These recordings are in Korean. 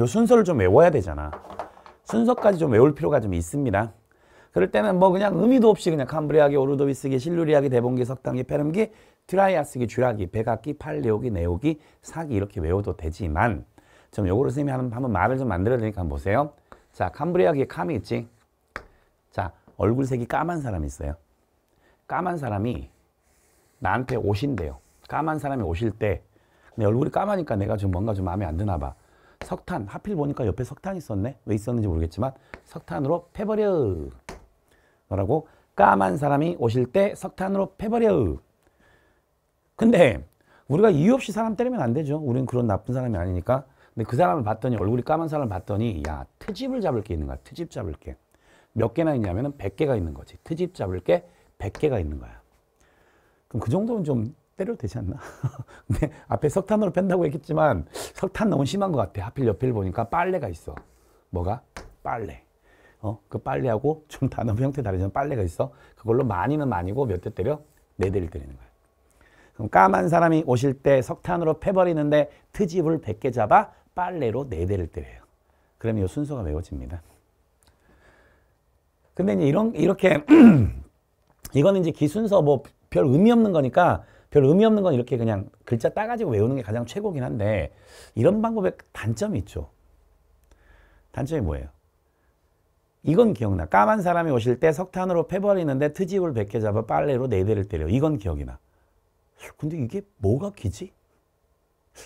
요 순서를 좀 외워야 되잖아. 순서까지 좀 외울 필요가 좀 있습니다. 그럴 때는 뭐 그냥 의미도 없이 그냥 캄브리아기, 오르도비스기, 실루리아기, 대봉기, 석탄기, 페름기, 트라이아스기, 쥐라기, 백악기, 팔레오기, 네오기, 사기 이렇게 외워도 되지만 좀 요거를 선생님이 한번, 말을 좀만들어드리니까 한번 보세요. 자, 캄브리아기에 캄이 있지? 자, 얼굴색이 까만 사람이 있어요. 까만 사람이 나한테 오신대요. 까만 사람이 오실 때 내 얼굴이 까마니까 내가 좀 뭔가 좀 마음에 안 드나 봐. 석탄 하필 보니까 옆에 석탄 있었네 왜 있었는지 모르겠지만 석탄으로 패버려 너라고 까만 사람이 오실 때 석탄으로 패버려 근데 우리가 이유 없이 사람 때리면 안 되죠 우리는 그런 나쁜 사람이 아니니까 근데 그 사람을 봤더니 얼굴이 까만 사람을 봤더니 야 트집을 잡을 게 있는 거야 트집 잡을 게 몇 개나 있냐면 은 100개가 있는 거지 트집 잡을 게 100개가 있는 거야 그럼 그 정도는 좀 때려도 되지 않나? 근데 앞에 석탄으로 뺀다고 했겠지만 석탄 너무 심한 것 같아. 하필 옆을 보니까 빨래가 있어. 뭐가? 빨래. 어? 그 빨래하고 좀 단어 형태 다르지만 빨래가 있어. 그걸로 많이는 많이고 몇 대 때려? 네 대를 때리는 거야. 그럼 까만 사람이 오실 때 석탄으로 패버리는데 트집을 100개 잡아 빨래로 네 대를 때려요. 그러면 이 순서가 외워집니다. 근데 이제 이런, 이렇게, 이거는 이제 기순서 뭐 별 의미 없는 거니까 별 의미 없는 건 이렇게 그냥 글자 따가지고 외우는 게 가장 최고긴 한데 이런 방법의 단점이 있죠. 단점이 뭐예요? 이건 기억나. 까만 사람이 오실 때 석탄으로 패버리는데 트집을 100개 잡아 빨래로 4대를 때려. 이건 기억이 나. 근데 이게 뭐가 기지?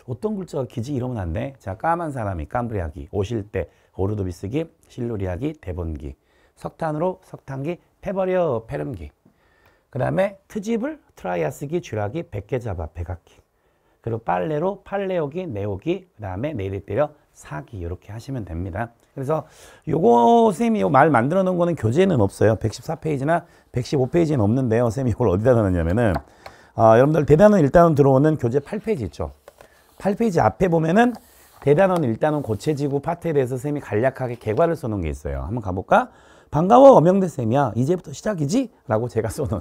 어떤 글자가 기지? 이러면 안 돼. 자, 까만 사람이 깜브리하기, 오실 때 오르도비스기, 실루리하기, 대본기, 석탄으로 석탄기, 패버려, 패름기. 그 다음에 트집을 트라이아스기, 쥐라기, 백개 잡아, 백악기. 그리고 빨래로 팔레오기, 내오기그 다음에 내리 때려 사기 이렇게 하시면 됩니다. 그래서 요거 선생님이 말 만들어 놓은 거는 교재는 없어요. 114페이지나 115페이지는 없는데요. 선생님이 이걸 어디다 넣었냐면은 아, 여러분들 대단원 일단원 들어오는 교재 8페이지 있죠. 8페이지 앞에 보면은 대단원 일단원 고체지구 파트에 대해서 선생님이 간략하게 개괄을 써놓은 게 있어요. 한번 가볼까? 반가워 엄영대 쌤이야. 이제부터 시작이지? 라고 제가 써놓은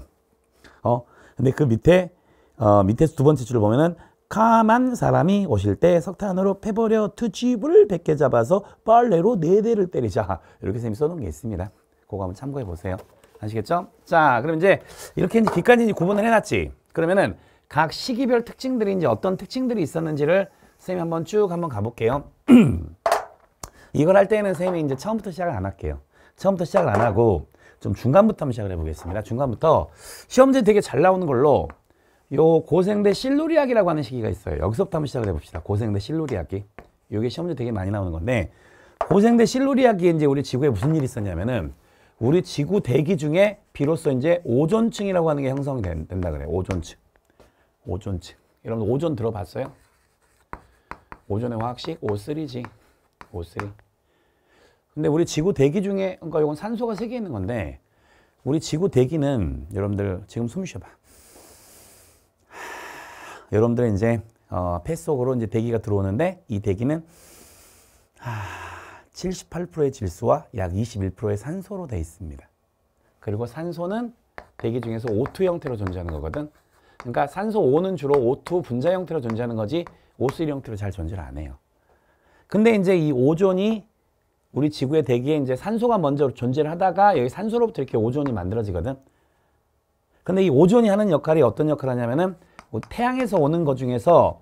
어, 근데 그 밑에, 어, 밑에서 두 번째 줄을 보면은 가만 사람이 오실 때 석탄으로 패버려 투집을 100개 잡아서 빨래로 4대를 때리자. 이렇게 선생님이 써놓은 게 있습니다. 그거 한번 참고해 보세요. 아시겠죠? 자, 그럼 이제 이렇게 이제 기까지 이제 구분을 해놨지. 그러면은 각 시기별 특징들이 이제 어떤 특징들이 있었는지를 선생님이 한번 쭉 한번 가볼게요. 이걸 할 때는 선생님이 이제 처음부터 시작을 안 할게요. 처음부터 시작을 안 하고 좀 중간부터 한번 시작을 해보겠습니다. 중간부터 시험지 되게 잘 나오는 걸로 요 고생대 실로리학이라고 하는 시기가 있어요. 여기서부터 한번 시작을 해봅시다. 고생대 실로리학이 요게 시험지 되게 많이 나오는 건데 고생대 실로리학기 이제 우리 지구에 무슨 일이 있었냐면은 우리 지구 대기 중에 비로소 이제 오존층이라고 하는 게 형성이 된, 다 그래요. 오존층. 오존층. 여러분 오존 들어봤어요? 오존의 화학식 O3지. O3. 근데 우리 지구 대기 중에 그러니까 이건 산소가 세 개 있는 건데 우리 지구 대기는 여러분들 지금 숨 쉬어봐. 여러분들 이제 어, 폐 속으로 이제 대기가 들어오는데 이 대기는 하, 78%의 질소와 약 21%의 산소로 되어 있습니다. 그리고 산소는 대기 중에서 O2 형태로 존재하는 거거든. 그러니까 산소 O는 주로 O2 분자 형태로 존재하는 거지 O3 형태로 잘 존재를 안 해요. 근데 이제 이 오존이 우리 지구의 대기에 이제 산소가 먼저 존재를 하다가 여기 산소로부터 이렇게 오존이 만들어지거든. 근데 이 오존이 하는 역할이 어떤 역할을 하냐면은 뭐 태양에서 오는 것 중에서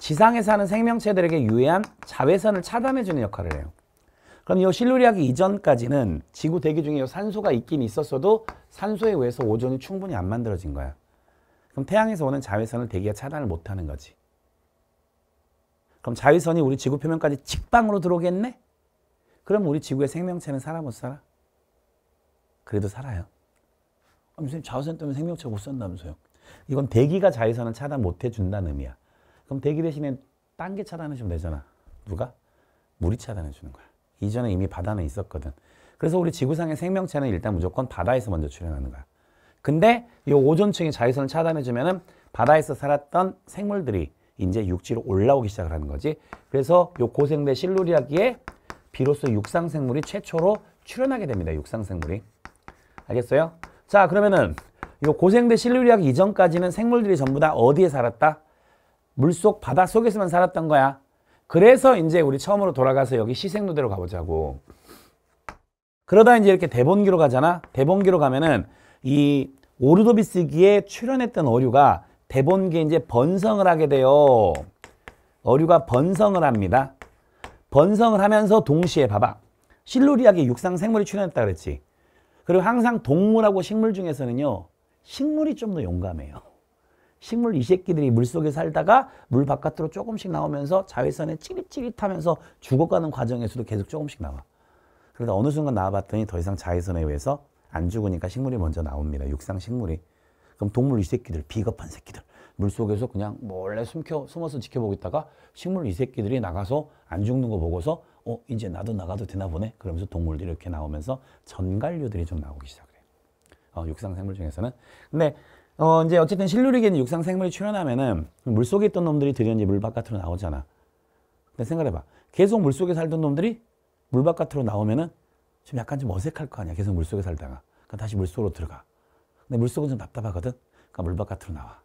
지상에 사는 생명체들에게 유해한 자외선을 차단해주는 역할을 해요. 그럼 이 실루리아기 이전까지는 지구 대기 중에 산소가 있긴 있었어도 산소에 의해서 오존이 충분히 안 만들어진 거야. 그럼 태양에서 오는 자외선을 대기가 차단을 못하는 거지. 그럼 자외선이 우리 지구 표면까지 직방으로 들어오겠네? 그럼 우리 지구의 생명체는 살아 못 살아? 그래도 살아요. 아, 선생님 자선 때문에 생명체 못 산다면서요. 이건 대기가 자외선을 차단 못 해준다는 의미야. 그럼 대기 대신에 딴 게 차단해주면 되잖아. 누가? 물이 차단해주는 거야. 이전에 이미 바다는 있었거든. 그래서 우리 지구상의 생명체는 일단 무조건 바다에서 먼저 출현하는 거야. 근데 이 오존층이 자외선을 차단해주면 은 바다에서 살았던 생물들이 이제 육지로 올라오기 시작 하는 거지. 그래서 요 고생대 실루리아기에 비로소 육상생물이 최초로 출현하게 됩니다. 육상생물이. 알겠어요? 자 그러면은 이 고생대 신류리학 이전까지는 생물들이 전부 다 어디에 살았다? 물속 바다 속에서만 살았던 거야. 그래서 이제 우리 처음으로 돌아가서 여기 시생노대로 가보자고. 그러다 이제 이렇게 대본기로 가잖아. 대본기로 가면은 이 오르도비스기에 출현했던 어류가 대본기에 이제 번성을 하게 돼요. 어류가 번성을 합니다. 번성을 하면서 동시에 봐봐. 실루리학에 육상 생물이 출현했다 그랬지. 그리고 항상 동물하고 식물 중에서는요. 식물이 좀 더 용감해요. 식물 이 새끼들이 물속에 살다가 물 바깥으로 조금씩 나오면서 자외선에 찌릿찌릿하면서 죽어가는 과정에서도 계속 조금씩 나와. 그러다 어느 순간 나와봤더니 더 이상 자외선에 의해서 안 죽으니까 식물이 먼저 나옵니다. 육상 식물이. 그럼 동물 이 새끼들, 비겁한 새끼들. 물속에서 그냥 몰래 숨겨, 숨어서 지켜보고 있다가 식물 이새끼들이 나가서 안 죽는 거 보고서 어, 이제 나도 나가도 되나 보네? 그러면서 동물들이 이렇게 나오면서 전갈류들이 좀 나오기 시작해요. 어, 육상생물 중에서는. 근데 어, 이제 어쨌든 실루리계는 육상생물이 출현하면은 물속에 있던 놈들이 드디어 이제 물 바깥으로 나오잖아. 근데 생각해봐. 계속 물속에 살던 놈들이 물 바깥으로 나오면은 좀 약간 좀 어색할 거 아니야. 계속 물속에 살다가. 그러니까 다시 물속으로 들어가. 근데 물속은 좀 답답하거든. 그러니까 물 바깥으로 나와.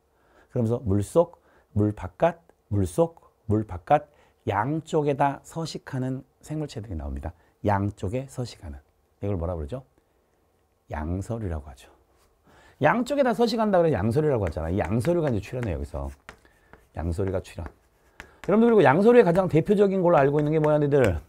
그러면서 물속, 물 바깥, 물속, 물 바깥 양쪽에다 서식하는 생물체들이 나옵니다. 양쪽에 서식하는. 이걸 뭐라 그러죠? 양서류라고 하죠. 양쪽에다 서식한다 그래 양서류라고 하잖아. 양서류가 이제 출현해요, 여기서. 양서류가 출현. 여러분들 그리고 양서류의 가장 대표적인 걸로 알고 있는 게 뭐야, 니들?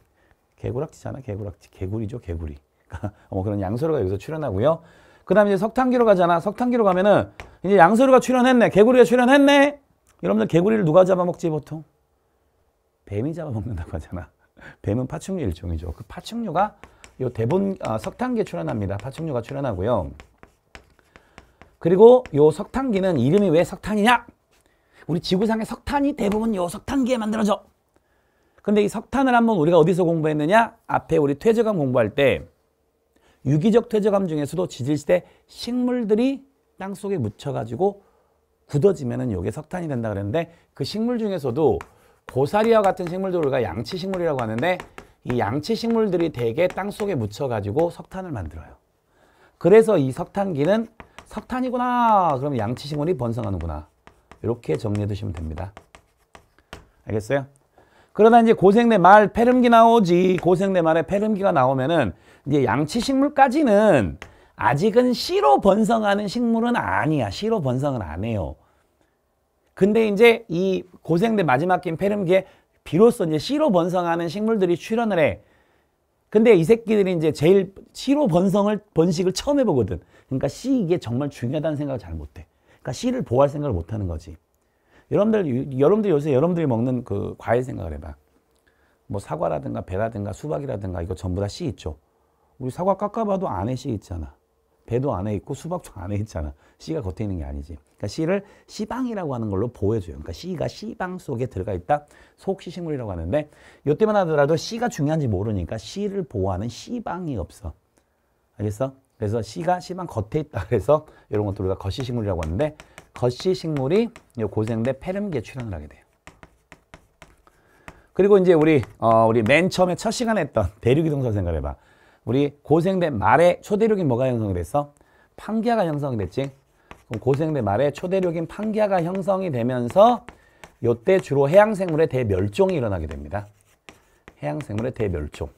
개구락지잖아, 개구락지. 개구리죠, 개구리. 어, 그런 양서류가 여기서 출현하고요. 그 다음에 이제 석탄기로 가잖아. 석탄기로 가면은 이제 양서류가 출현했네. 개구리가 출현했네. 여러분들 개구리를 누가 잡아먹지 보통? 뱀이 잡아먹는다고 하잖아. 뱀은 파충류 일종이죠. 그 파충류가 요 대본 아, 석탄기에 출현합니다. 파충류가 출현하고요. 그리고 요 석탄기는 이름이 왜 석탄이냐? 우리 지구상의 석탄이 대부분 요 석탄기에 만들어져. 근데 이 석탄을 한번 우리가 어디서 공부했느냐? 앞에 우리 퇴적암 공부할 때 유기적 퇴적암 중에서도 지질시대 식물들이 땅속에 묻혀가지고 굳어지면은 요게 석탄이 된다 그랬는데 그 식물 중에서도 고사리와 같은 식물들 우리가 양치 식물이라고 하는데 이 양치 식물들이 대개 땅속에 묻혀가지고 석탄을 만들어요. 그래서 이 석탄기는 석탄이구나. 그럼 양치 식물이 번성하는구나. 이렇게 정리해 두시면 됩니다. 알겠어요? 그러다 이제 고생내 말폐렴기 나오지. 고생내 말에 폐렴기가 나오면은 이제 양치 식물까지는 아직은 씨로 번성하는 식물은 아니야. 씨로 번성은 안 해요. 근데 이제 이 고생대 마지막 긴 페름기에 비로소 이제 씨로 번성하는 식물들이 출현을 해. 근데 이 새끼들이 이제 제일 씨로 번성을 번식을 처음 해보거든. 그러니까 씨 이게 정말 중요하다는 생각을 잘 못해. 그러니까 씨를 보호할 생각을 못하는 거지. 여러분들 여러분들 요새 여러분들이 먹는 그 과일 생각을 해봐. 뭐 사과라든가 배라든가 수박이라든가 이거 전부 다 씨 있죠. 우리 사과 깎아봐도 안에 씨 있잖아. 배도 안에 있고 수박도 안에 있잖아. 씨가 겉에 있는 게 아니지. 그러니까 씨를 씨방이라고 하는 걸로 보호줘요 그러니까 씨가 씨방 속에 들어가 있다. 속씨식물이라고 하는데 이때만 하더라도 씨가 중요한지 모르니까 씨를 보호하는 씨방이 없어. 알겠어? 그래서 씨가 씨방 겉에 있다. 그래서 이런 것들을 다 겉씨식물이라고 하는데 겉씨식물이 고생대 페름기에 출현을 하게 돼요. 그리고 이제 우리 어, 우리 맨 처음에 첫 시간에 했던 대륙이동설 생각해봐. 우리 고생된 말의 초대력인 뭐가 형성이 됐어? 판기아가 형성이 됐지. 그럼 고생된 말의 초대력인 판기아가 형성이 되면서 요때 주로 해양생물의 대멸종이 일어나게 됩니다. 해양생물의 대멸종.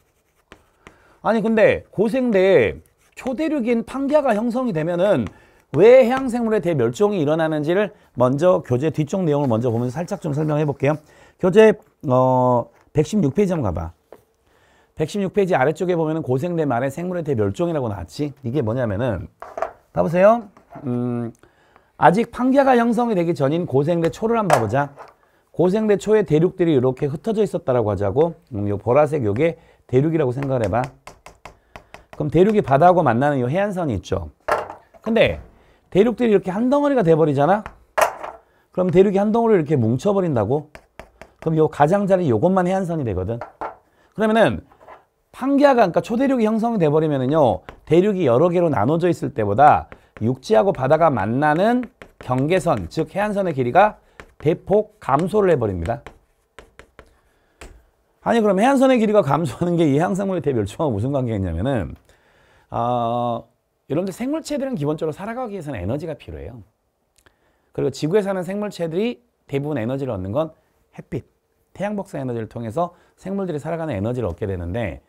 아니 근데 고생대 초대륙인 판기아가 형성이 되면은 왜 해양생물의 대멸종이 일어나는지를 먼저 교재 뒤쪽 내용을 먼저 보면서 살짝 좀 설명해 볼게요. 교재 어 116페이지 한번 가봐. 116페이지 아래쪽에 보면고생대 말에 생물의대 멸종이라고 나왔지. 이게 뭐냐면은 봐 보세요. 음, 아직 판교가 형성이 되기 전인 고생대 초를 한번 봐보자. 고생대 초의 대륙들이 이렇게 흩어져 있었다라고 하자고. 음, 요 보라색 요게 대륙이라고 생각을 해봐. 그럼 대륙이 바다하고 만나는 요 해안선이 있죠. 근데 대륙들이 이렇게 한 덩어리가 돼버리잖아. 그럼 대륙이 한 덩어리 이렇게 뭉쳐버린다고. 그럼 요 가장자리 요것만 해안선이 되거든. 그러면은 황기하가 그러니까 초대륙이 형성돼 이 버리면은요 대륙이 여러 개로 나눠져 있을 때보다 육지하고 바다가 만나는 경계선 즉 해안선의 길이가 대폭 감소를 해버립니다. 아니 그럼 해안선의 길이가 감소하는 게이 해양생물의 대멸종하고 무슨 관계가 냐면은 어, 여러분들 생물체들은 기본적으로 살아가기 위해서는 에너지가 필요해요. 그리고 지구에 사는 생물체들이 대부분 에너지를 얻는 건 햇빛, 태양복사 에너지를 통해서 생물들이 살아가는 에너지를 얻게 되는데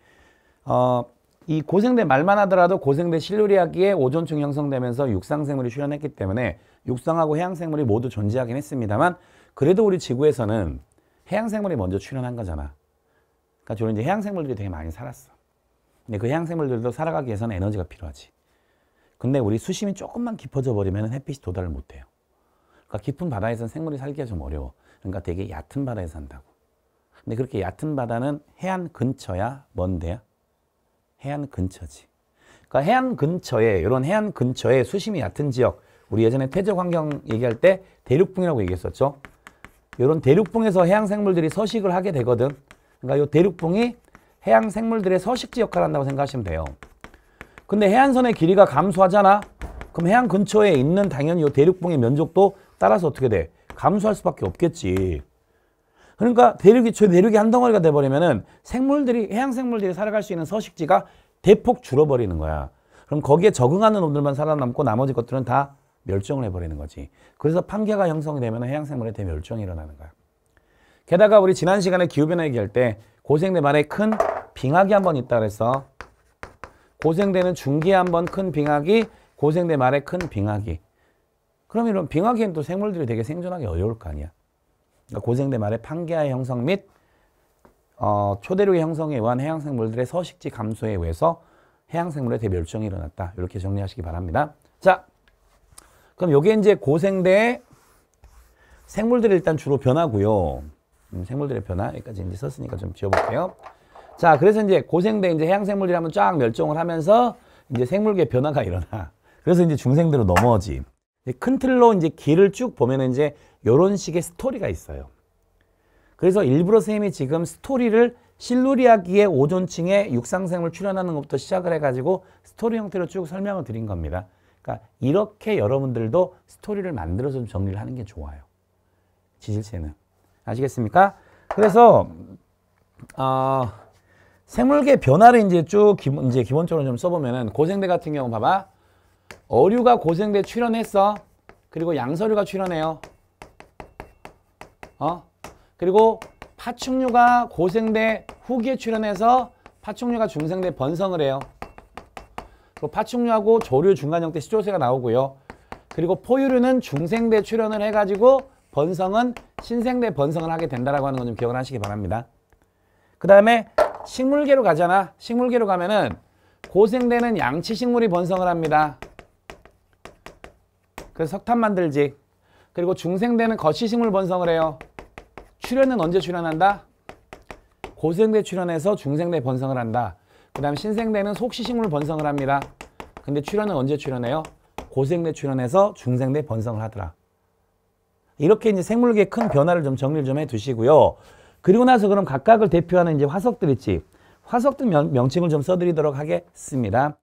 어, 이 고생대 말만 하더라도 고생대 실루리아기에 오존층 형성되면서 육상생물이 출현했기 때문에 육상하고 해양생물이 모두 존재하긴 했습니다만 그래도 우리 지구에서는 해양생물이 먼저 출현한 거잖아. 그러니까 주로 이제 해양생물들이 되게 많이 살았어. 근데 그 해양생물들도 살아가기 위해서는 에너지가 필요하지. 근데 우리 수심이 조금만 깊어져 버리면 햇빛이 도달을 못해요. 그러니까 깊은 바다에서는 생물이 살기가 좀 어려워. 그러니까 되게 얕은 바다에 산다고. 근데 그렇게 얕은 바다는 해안 근처야? 먼데야? 해안 근처지. 그러니까 해안 근처에 이런 해안 근처에 수심이 얕은 지역 우리 예전에 퇴적 환경 얘기할 때 대륙풍이라고 얘기했었죠. 이런 대륙풍에서 해양 생물들이 서식을 하게 되거든. 그러니까 이 대륙풍이 해양 생물들의 서식지 역할을 한다고 생각하시면 돼요. 근데 해안선의 길이가 감소하잖아. 그럼 해안 근처에 있는 당연히 이 대륙풍의 면적도 따라서 어떻게 돼? 감소할 수밖에 없겠지. 그러니까 대륙이 저대륙이한 덩어리가 돼버리면은 생물들이 해양 생물들이 살아갈 수 있는 서식지가 대폭 줄어버리는 거야. 그럼 거기에 적응하는 놈들만 살아남고 나머지 것들은 다 멸종을 해버리는 거지. 그래서 판계가 형성이 되면 해양 생물의 대멸종이 일어나는 거야. 게다가 우리 지난 시간에 기후변화 얘기할 때 고생대 만에큰 빙하기 한 번 있다 그래서 고생대는 중기에 한 번 큰 빙하기, 고생대 말에 큰 빙하기. 그럼 이런 빙하기엔 또 생물들이 되게 생존하기 어려울 거 아니야. 그러니까 고생대 말의 판게아의 형성 및 어, 초대륙의 형성에 의한 해양생물들의 서식지 감소에 의해서 해양생물의 대멸종이 일어났다. 이렇게 정리하시기 바랍니다. 자, 그럼 여기 이제 고생대의 생물들이 일단 주로 변하고요. 음, 생물들의 변화 여기까지 이제 썼으니까 좀 지워볼게요. 자, 그래서 이제 고생대 이제 해양생물들이 한면쫙 멸종을 하면서 이제 생물계 변화가 일어나. 그래서 이제 중생대로 넘어지. 큰 틀로 이제 길을 쭉 보면 이제 이런 식의 스토리가 있어요. 그래서 일부러 선생님이 지금 스토리를 실루리아기의 오존층의 육상생물 출현하는 것부터 시작을 해가지고 스토리 형태로 쭉 설명을 드린 겁니다. 그러니까 이렇게 여러분들도 스토리를 만들어서 정리를 하는 게 좋아요. 지질체는. 아시겠습니까? 그래서 어, 생물계 변화를 이제 쭉 기본, 이제 기본적으로 좀 써보면은 고생대 같은 경우 봐봐. 어류가 고생대 출현했어 그리고 양서류가 출현해요 어? 그리고 파충류가 고생대 후기에 출현해서 파충류가 중생대 번성을 해요. 그리고 파충류하고 조류 중간형 때 시조새가 나오고요. 그리고 포유류는 중생대 출현을 해가지고 번성은 신생대 번성을 하게 된다라고 하는 건 좀 기억을 하시기 바랍니다. 그 다음에 식물계로 가잖아. 식물계로 가면은 고생대는 양치식물이 번성을 합니다. 그래서 석탄 만들지. 그리고 중생대는 거치식물 번성을 해요. 출현은 언제 출현한다? 고생대 출현해서 중생대 번성을 한다. 그 다음 신생대는 속시식물 번성을 합니다. 근데 출현은 언제 출현해요? 고생대 출현해서 중생대 번성을 하더라. 이렇게 이제 생물계 큰 변화를 좀 정리를 좀 해두시고요. 그리고 나서 그럼 각각을 대표하는 이제 화석들 있지. 화석들 명, 명칭을 좀 써드리도록 하겠습니다.